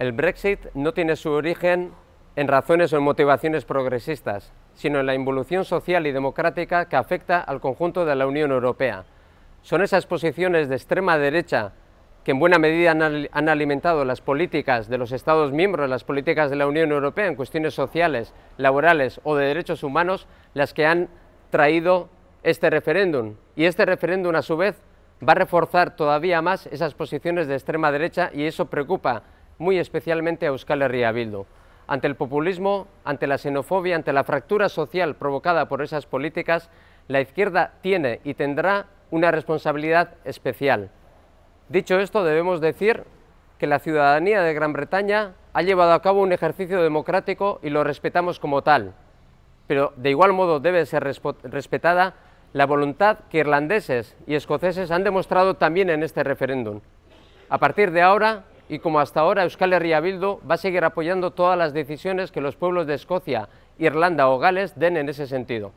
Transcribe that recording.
El Brexit no tiene su origen en razones o motivaciones progresistas, sino en la involución social y democrática que afecta al conjunto de la Unión Europea. Son esas posiciones de extrema derecha que en buena medida han, alimentado las políticas de los Estados miembros, las políticas de la Unión Europea en cuestiones sociales, laborales o de derechos humanos, las que han traído este referéndum. Y este referéndum, a su vez, va a reforzar todavía más esas posiciones de extrema derecha y eso preocupa muy especialmente a Euskal Herria Bildu. Ante el populismo, ante la xenofobia, ante la fractura social provocada por esas políticas, la izquierda tiene y tendrá una responsabilidad especial. Dicho esto, debemos decir que la ciudadanía de Gran Bretaña ha llevado a cabo un ejercicio democrático y lo respetamos como tal, pero de igual modo debe ser respetada la voluntad que irlandeses y escoceses han demostrado también en este referéndum. A partir de ahora, y como hasta ahora Euskal Herria va a seguir apoyando todas las decisiones que los pueblos de Escocia, Irlanda o Gales den en ese sentido.